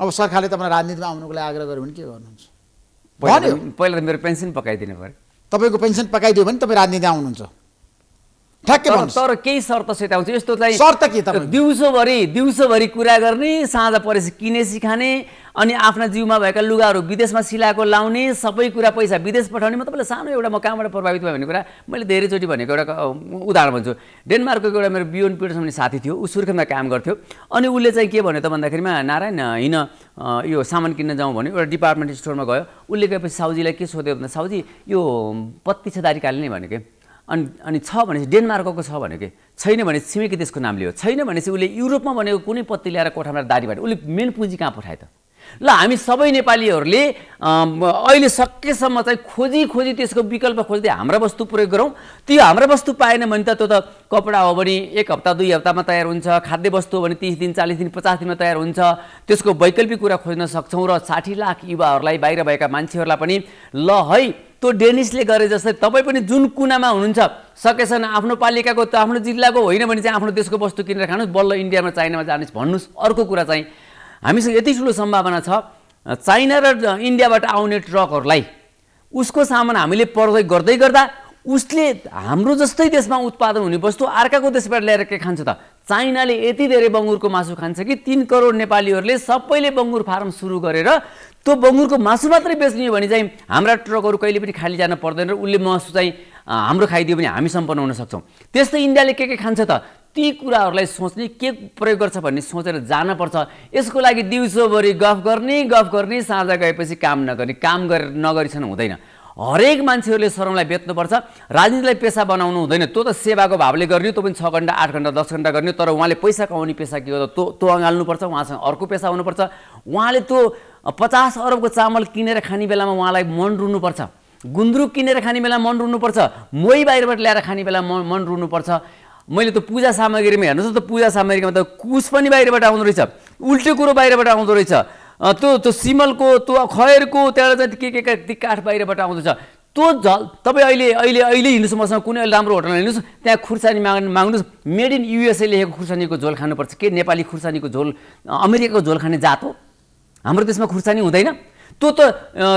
अब सरकारले तपाईँलाई राजनीतिमा आउनुको लागि आग्रह गर्यो भने के गर्नुहुन्छ पहिला त मेरो पेन्सन पकाइदिनु पऱ्यो तपाईँको पेन्सन पकाइदियो भने तपाईँ राजनीति आउनुहुन्छ तर केही शर्त सेट आउँछ यस्तो शर्त के त दिउँसोभरि दिउँसोभरि कुरा गर्ने साँझ परेपछि किने सिखाने अनि आफ्ना जिउमा भएका लुगाहरू विदेशमा सिलाएको लाउने सबै कुरा पैसा विदेश पठाउने म तपाईँलाई सानो एउटा म कहाँबाट प्रभावित भयो भन्ने कुरा मैले धेरैचोटि भनेको एउटा उदाहरण भन्छु डेनमार्कको एउटा मेरो बिओन पिटर्स भन्ने साथी थियो ऊ सुर्खेतमा काम गर्थ्यो अनि उसले चाहिँ के भन्यो त भन्दाखेरिमा नारायण हिँड यो सामान किन्न जाउँ भन्यो एउटा डिपार्टमेन्ट स्टोरमा गयो उसले गएपछि साउजीलाई के सोध्यो भन्दा साउजी यो पत्ती छेदारी भने भनेको अनि अनि छ भनेपछि डेनमार्कको छ भने के छैन भने छिमेकी देशको नाम लियो छैन चाहिँ उसले युरोपमा भनेको कुनै पत्ती ल्याएर कोठामा दारी उसले मेन पुँजी कहाँ पठायो त ल हामी सबै नेपालीहरूले अहिले सकेसम्म चाहिँ खोजी खोजी त्यसको विकल्प खोज्दै हाम्रा वस्तु प्रयोग गरौँ त्यो हाम्रा वस्तु पाएन भने त त्यो त कपडा हो भने एक हप्ता दुई हप्तामा तयार हुन्छ खाद्य वस्तु हो भने तिस दिन चालिस दिन पचास दिनमा तयार हुन्छ त्यसको वैकल्पिक कुरा खोज्न सक्छौँ र साठी लाख युवाहरूलाई बाहिर भएका मान्छेहरूलाई पनि ल है त्यो डेनिसले गरे जस्तै तपाईँ पनि जुन कुनामा हुनुहुन्छ सकेसन आफ्नो पालिकाको त आफ्नो जिल्लाको होइन भने चाहिँ आफ्नो देशको वस्तु किनेर खानुहोस् बल्ल इन्डियामा चाइनामा जानुहोस् भन्नुहोस् अर्को कुरा चाहिँ हामीसँग यति ठुलो सम्भावना छ चाइना र इन्डियाबाट आउने ट्रकहरूलाई उसको सामान हामीले प्रयोग गर्दै गर्दा उसले हाम्रो जस्तै देशमा उत्पादन हुने वस्तु अर्काको देशबाट ल्याएर के खान्छ त चाइनाले यति धेरै बङ्गुरको मासु खान्छ कि तिन करोड नेपालीहरूले सबैले बङ्गुर फार्म सुरु गरेर त्यो बङ्गुरको मासु मात्रै बेच्ने हो भने चाहिँ हाम्रा ट्रकहरू कहिले पनि खाली जान पर्दैन र उसले मासु चाहिँ हाम्रो खाइदियो भने हामी सम्पन्न हुन सक्छौँ त्यस्तै इन्डियाले के के खान्छ त ती कुराहरूलाई सोच्ने के प्रयोग गर्छ भन्ने सोचेर जानपर्छ यसको लागि दिउँसोभरि गफ गर्ने गफ गर्ने साँझ गएपछि काम नगर्ने काम गरेर नगरिसन हुँदैन हरेक मान्छेहरूले श्रमलाई बेच्नुपर्छ राजनीतिलाई पेसा बनाउनु हुँदैन त्यो त सेवाको भावले गर्ने त्यो पनि छ घन्टा आठ घन्टा दस घन्टा गर्ने तर उहाँले पैसा कमाउने पेसा के हो त त्यो त्यो अँगाल्नुपर्छ उहाँसँग अर्को पेसा हुनुपर्छ उहाँले त्यो पचास अरबको चामल किनेर खाने बेलामा उहाँलाई मन रुनुपर्छ गुन्द्रुक किनेर खाने बेला मन रुनुपर्छ मोही बाहिरबाट ल्याएर खाने बेला मन मन रुनुपर्छ मैले त पूजा सामग्रीमा हेर्नुहोस् न त पूजा सामग्रीमा त कुस पनि बाहिरबाट आउँदो रहेछ उल्टो कुरो बाहिरबाट आउँदो रहेछ त्यो त्यो सिमलको त्यो खैरको त्यहाँबाट चाहिँ के के काठ बाहिरबाट आउँदैछ त्यो झल तपाईँ अहिले अहिले अहिले हिँड्नुहोस् मसँग कुनै राम्रो होटलमा हिँड्नुहोस् त्यहाँ खुर्सानी माग माग्नुहोस् मेड इन युएसए लेखेको खुर्सानीको झोल खानुपर्छ के नेपाली खुर्सानीको झोल अमेरिकाको झोल खाने जात हो हाम्रो देशमा खुर्सानी हुँदैन त्यो त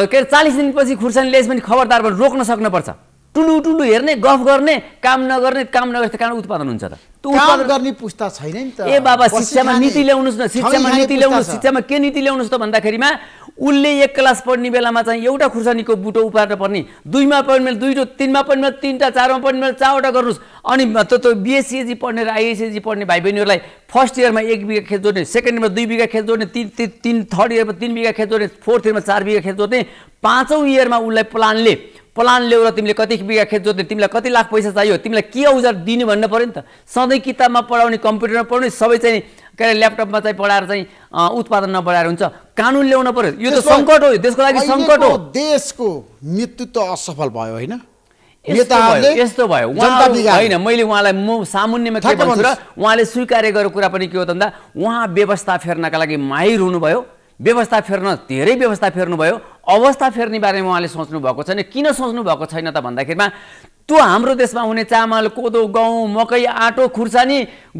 के अरे चालिस दिनपछि खुर्सानी ल्याएपछि खबरदार रोक्न सक्नुपर्छ टुलु टुलु हेर्ने गफ गर्ने काम नगर्ने काम नगर्ने कारण उत्पादन हुन्छ त उत्पादन गर्ने पुस्ता छैन नि त ए बाबा शिक्षामा नीति ल्याउनुहोस् न शिक्षामा नीति ल्याउनुहोस् शिक्षामा के नीति ल्याउनुहोस् त भन्दाखेरिमा उसले एक क्लास पढ्ने बेलामा चाहिँ एउटा खुर्सानीको बुटो उपार्न पर्ने दुईमा पढ्ने दुईटो तिनमा पढ्ने तिनवटा चारमा पढ्ने चारवटा गर्नुहोस् अनि त्यो त्यो बिएससिएजी पढ्ने र आइएसएजी पढ्ने भाइ बहिनीहरूलाई फर्स्ट इयरमा एक बिघा खेत जोड्ने सेकेन्ड इयरमा दुई बिघा खेत जोड्ने तिन तिन थर्ड इयरमा तिन बिघा खेत जोड्ने फोर्थ इयरमा चार बिघा खेत जोड्ने पाँचौँ इयरमा उसलाई प्लानले प्लान ल्याउ र तिमीले कति बिघा खेत जोत्ने तिमीलाई कति लाख पैसा चाहियो तिमीलाई के औजार दिनु भन्नु पऱ्यो नि त सधैँ किताबमा पढाउने कम्प्युटरमा पढाउने सबै चाहिँ के अरे ल्यापटपमा चाहिँ पढाएर चाहिँ उत्पादन नबढाएर हुन्छ कानुन ल्याउन पऱ्यो यो त सङ्कट हो त्यसको लागि सङ्कट हो देशको नेतृत्व असफल भयो होइन यस्तो भयो होइन मैले उहाँलाई म सामुन्यमा के भन्छु र उहाँले स्वीकार्य गरेको कुरा पनि के हो त भन्दा उहाँ व्यवस्था फेर्नका लागि माहिर हुनुभयो व्यवस्था फेर्न धेरै व्यवस्था फेर्नुभयो अवस्था फेर्ने बारेमा उहाँले सोच्नु भएको छैन किन सोच्नु भएको छैन त भन्दाखेरिमा त्यो हाम्रो देशमा हुने चामल कोदो गहुँ मकै आँटो खुर्सानी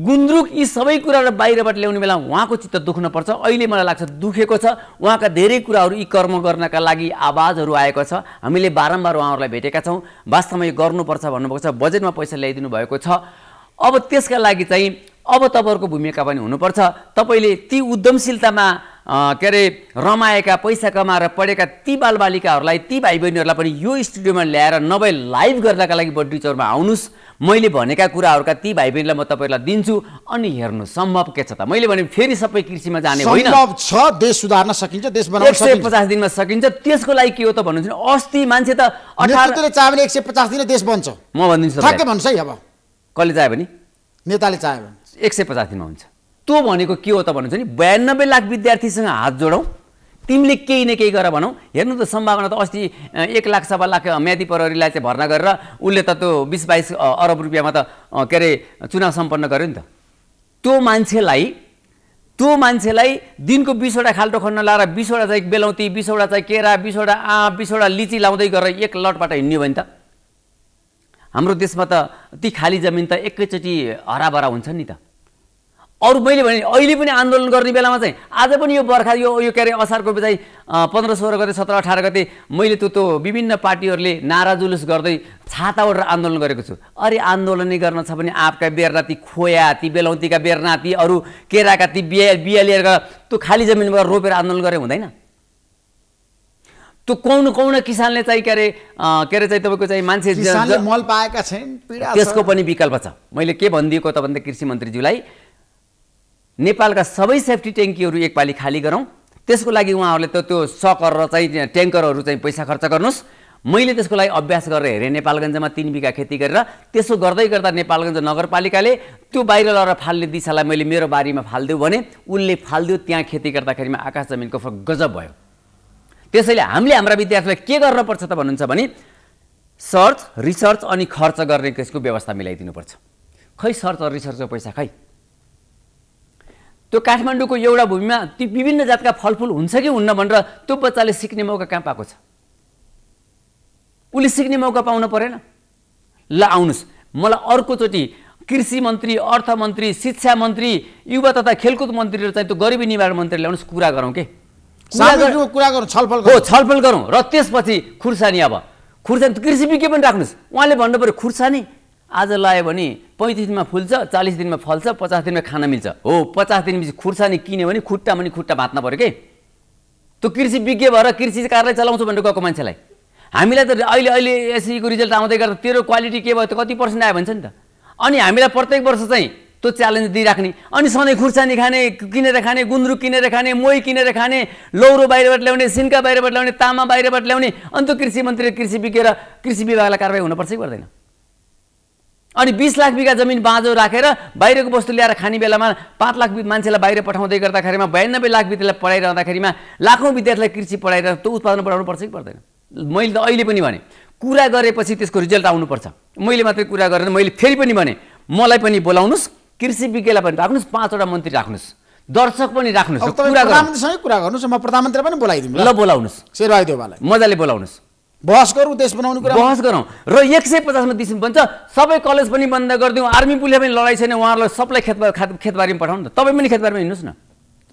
गुन्द्रुक यी सबै कुराहरू बाहिरबाट ल्याउने बेला उहाँको चित्त दुख्नुपर्छ अहिले मलाई लाग्छ दुखेको छ उहाँका धेरै कुराहरू यी कर्म गर्नका लागि आवाजहरू आएको छ हामीले बारम्बार उहाँहरूलाई भेटेका छौँ वास्तवमा यो गर्नुपर्छ भन्नुभएको छ बजेटमा पैसा ल्याइदिनु भएको छ अब त्यसका लागि चाहिँ अब तपाईँहरूको भूमिका पनि हुनुपर्छ तपाईँले ती उद्यमशीलतामा के अरे रमाएका पैसा कमाएर पढेका ती बालबालिकाहरूलाई ती भाइ बहिनीहरूलाई पनि यो स्टुडियोमा ल्याएर नभए लाइभ गर्नका लागि बडी चौरमा आउनुहोस् मैले भनेका कुराहरूका ती भाइ बहिनीलाई म तपाईँहरूलाई दिन्छु अनि हेर्नु सम्भव के छ त मैले भने फेरि सबै कृषिमा जाने होइन छ देश सुधार्न सकिन्छ देश एक सय पचास दिनमा सकिन्छ त्यसको लागि के हो त भन्नुहुन्छ अस्ति मान्छे त अठार चाह्यो भने एक सय पचास दिन देश बन्छ म भनिदिन्छु कसले चाह्यो भने नेताले चाह्यो भने एक सय पचास दिनमा हुन्छ त्यो भनेको के हो त भन्नुहुन्छ नि बयानब्बे लाख विद्यार्थीसँग हात जोडौँ तिमीले केही न केही गर भनौँ हेर्नु त सम्भावना त अस्ति एक लाख सवा लाख म्यादी प्रहरीलाई चाहिँ भर्ना गरेर उसले त त्यो बिस बाइस अरब रुपियाँमा त के अरे चुनाव सम्पन्न गर्यो नि त त्यो मान्छेलाई त्यो मान्छेलाई दिनको बिसवटा खाल्टो खन्न लाएर बिसवटा चाहिँ बेलौती बिसवटा चाहिँ केरा बिसवटा आँप बिसवटा लिची लाउँदै गरेर एक लटबाट हिँड्ने भयो नि त हाम्रो देशमा त ती खाली जमिन त एकैचोटि हराभरा हुन्छ नि त अरू मैले भने अहिले पनि आन्दोलन गर्ने बेलामा चाहिँ आज पनि यो बर्खा यो यो के अरे असारको चाहिँ पन्ध्र सोह्र गते सत्र अठार गते मैले त्यो त्यो विभिन्न पार्टीहरूले नारा जुलुस गर्दै छाता ओडेर आन्दोलन गरेको छु अरे आन्दोलनै गर्न छ भने आँपका बेरनाती खोया ती बेलौतीका बेरनाती अरू केराका ती बिया बिया लिएर त्यो खाली जमिनबाट रोपेर आन्दोलन गरे हुँदैन त्यो कौन कौन किसानले चाहिँ के अरे के अरे चाहिँ तपाईँको चाहिँ मान्छे मल पाएका छैन त्यसको पनि विकल्प छ मैले के भनिदिएको त भन्दा कृषि मन्त्रीज्यूलाई नेपालका सबै सेफ्टी ट्याङ्कीहरू एकपालि खाली गरौँ त्यसको लागि उहाँहरूले त त्यो सकर र चाहिँ ट्याङ्करहरू चाहिँ पैसा खर्च गर्नुहोस् मैले त्यसको लागि अभ्यास गरेर हेरेँ नेपालगञ्जमा तिन बिघा खेती गरेर त्यसो गर्दै गर्दा नेपालगञ्ज नगरपालिकाले त्यो बाहिर लगेर फाल्ने दिशालाई मैले मेरो बारीमा फालिदियो भने उसले फालिदियो त्यहाँ खेती गर्दाखेरिमा आकाश जमिनको फरक गजब भयो त्यसैले हामीले हाम्रा विद्यार्थीलाई के गर्नुपर्छ त भन्नुहुन्छ भने सर्च रिसर्च अनि खर्च गर्ने त्यसको व्यवस्था मिलाइदिनुपर्छ खै सर्च रिसर्चको पैसा खै त्यो काठमाडौँको एउटा भूमिमा ती विभिन्न जातका फलफुल हुन्छ कि हुन्न भनेर त्यो बच्चाले सिक्ने मौका कहाँ पाएको छ उसले सिक्ने मौका पाउनु परेन ल आउनुहोस् मलाई अर्कोचोटि कृषि मन्त्री अर्थमन्त्री शिक्षा मन्त्री युवा तथा खेलकुद मन्त्री र चाहिँ त्यो गरिबी निवारण मन्त्री ल्याउनुहोस् कुरा गरौँ के कुरा गरौँ छलफल हो छलफल गरौँ र त्यसपछि खुर्सानी अब खुर्सानी कृषि विज्ञ पनि राख्नुहोस् उहाँले भन्नु पऱ्यो खुर्सानी आज लायो भने पैँतिस दिनमा फुल्छ चालिस दिनमा फल्छ पचास दिनमा खान मिल्छ हो पचास दिनपछि खुर्सानी किन्यो भने खुट्टा पनि खुट्टा भात्न पऱ्यो कि त्यो कृषि विज्ञ भएर कृषि कार्यालय चलाउँछु भनेर गएको मान्छेलाई हामीलाई त अहिले अहिले एसएसीको रिजल्ट आउँदै गर्दा तेरो क्वालिटी के भयो त कति पर्सेन्ट आयो भन्छ नि त अनि हामीलाई प्रत्येक वर्ष चाहिँ त्यो च्यालेन्ज दिइराख्ने अनि सधैँ खुर्सानी खाने किनेर खाने गुन्द्रुक किनेर खाने मोही किनेर खाने लौरो बाहिरबाट ल्याउने सिन्का बाहिरबाट ल्याउने तामा बाहिरबाट ल्याउने अनि त्यो कृषि मन्त्री कृषि बिग्रेर कृषि विभागलाई कारवाही हुनुपर्छ कि पर्दैन अनि बिस लाख बिघा जमिन बाँझो राखेर बाहिरको वस्तु ल्याएर खाने बेलामा पाँच लाख मान्छेलाई बाहिर पठाउँदै गर्दाखेरिमा बयानब्बे लाख विद्यालय पढाइरहँदाखेरिमा लाखौँ विद्यार्थीलाई कृषि पढाएर त्यो उत्पादन बढाउनु पर्छ कि पर्दैन मैले त अहिले पनि भने कुरा गरेपछि त्यसको रिजल्ट आउनुपर्छ मैले मात्रै कुरा गरेर मैले फेरि पनि भने मलाई पनि बोलाउनुहोस् कृषि विज्ञलाई पनि राख्नुहोस् पाँचवटा मन्त्री राख्नुहोस् दर्शक पनि राख्नुहोस् कुरा गर्नुहोस् म प्रधानमन्त्री पनि बोलाइदिन्छु ल बोलाउनुहोस् शेरबहादेव मजाले बोलाउनुहोस् बहस गरौँ देश बनाउने कुरा बहस गरौँ र एक सय पचासमा दिसिम बन्छ सबै कलेज पनि बन्द गरिदिउँ आर्मी पुलिस पनि लडाइँ छैन उहाँहरूलाई सबलाई खेतबा खेतबारीमा पठाउनु त तपाईँ पनि खेतबारीमा हिँड्नुहोस् न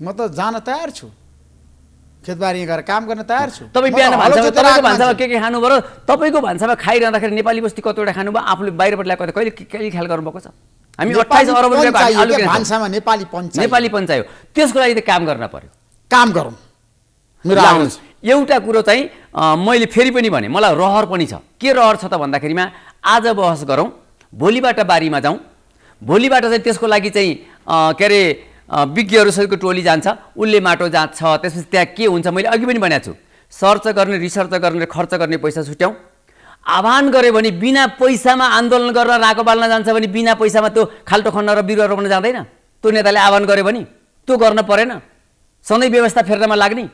म त जान तयार छु खेतबारी गरेर काम गर्न तयार छु तपाईँ बिहान भान्सामा तपाईँको भान्सामा के के खानु भयो तपाईँको भान्सामा खाइरहँदाखेरि नेपाली बस्ती कतिवटा खानुभयो आफूले बाहिरबाट ल्याएको त कहिले कहिले ख्याल गर्नुभएको छ हामी अठाइस अरब भान्सामा नेपाली पञ्चायत नेपाली पञ्चायत त्यसको लागि त काम गर्न पर्यो काम गरौँ एउटा कुरो चाहिँ मैले फेरि पनि भने मलाई रहर पनि छ के रहर छ त भन्दाखेरिमा आज बहस गरौँ भोलिबाट बारीमा जाउँ भोलिबाट चाहिँ त्यसको लागि चाहिँ के अरे विज्ञहरूसहितको टोली जान्छ उसले माटो जाँच्छ त्यसपछि त्यहाँ के हुन्छ मैले अघि पनि भनेको छु सर्च गर्ने रिसर्च गर्ने खर्च गर्ने पैसा छुट्याउँ आह्वान गऱ्यो भने बिना पैसामा आन्दोलन गरेर राको बाल्न जान्छ भने बिना पैसामा त्यो खाल्टो खन्न र बिरुवा रोप्न जाँदैन त्यो नेताले आह्वान गऱ्यो भने त्यो गर्न परेन सधैँ व्यवस्था फेर्नमा लाग्ने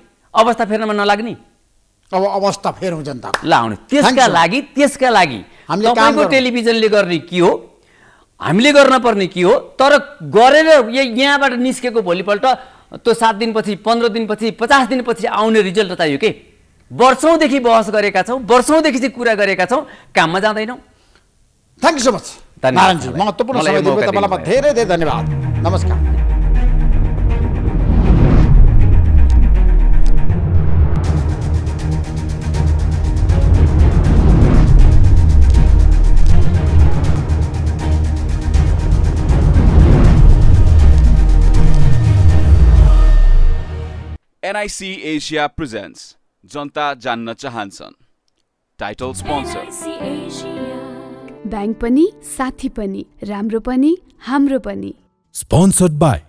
अवस्था फेर्नमा नलाग्ने अब अवस्था फेर हुन्छ नि त ल आउने त्यसका लागि त्यसका लागि हामीले तपाईँको टेलिभिजनले गर्ने के हो हामीले गर्नपर्ने के हो तर गरेर यहाँबाट निस्केको भोलिपल्ट त्यो सात दिनपछि पन्ध्र दिनपछि पचास दिनपछि आउने रिजल्ट त यो के वर्षौँदेखि बहस गरेका छौँ वर्षौँदेखि चाहिँ कुरा गरेका छौँ काममा जाँदैनौँ thank you so much Narayanji महत्त्वपूर्ण समय धेरै धेरै धन्यवाद नमस्कार एनआइसी एसिया प्रेजेन्ट्स जनता जान्न चाहन्छन् टाइटल स्पोन्सर ब्याङ्क पनि साथी पनि राम्रो पनि हाम्रो पनि स्पोन्सर्ड बाई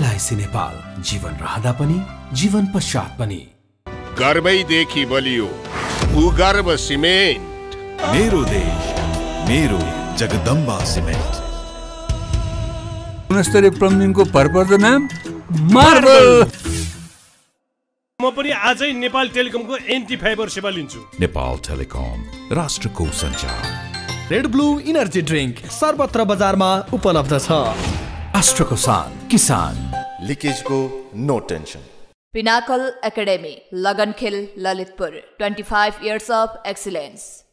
एलआइसी नेपाल जीवन रहँदा पनि जीवन पश्चात पनि गर्वैदेखि बलियो भूगर्भ सिमेन्ट मेरो देश मेरो जगदम्बा सिमेन्ट गुणस्तरीय प्लम्बिङको भरपर्दो नाम मार्बल म पनि आजै नेपाल टेलिकमको एन्टी फाइबर सेवा लिन्छु नेपाल टेलिकम राष्ट्रको सञ्चार रेड ब्लू इनर्जी ड्रिंक सर्वत्र बजारमा उपलब्ध छ राष्ट्रको सान किसान लिकेजको no tension pinnacle academy Lagankhel Lalitpur 25 years of excellence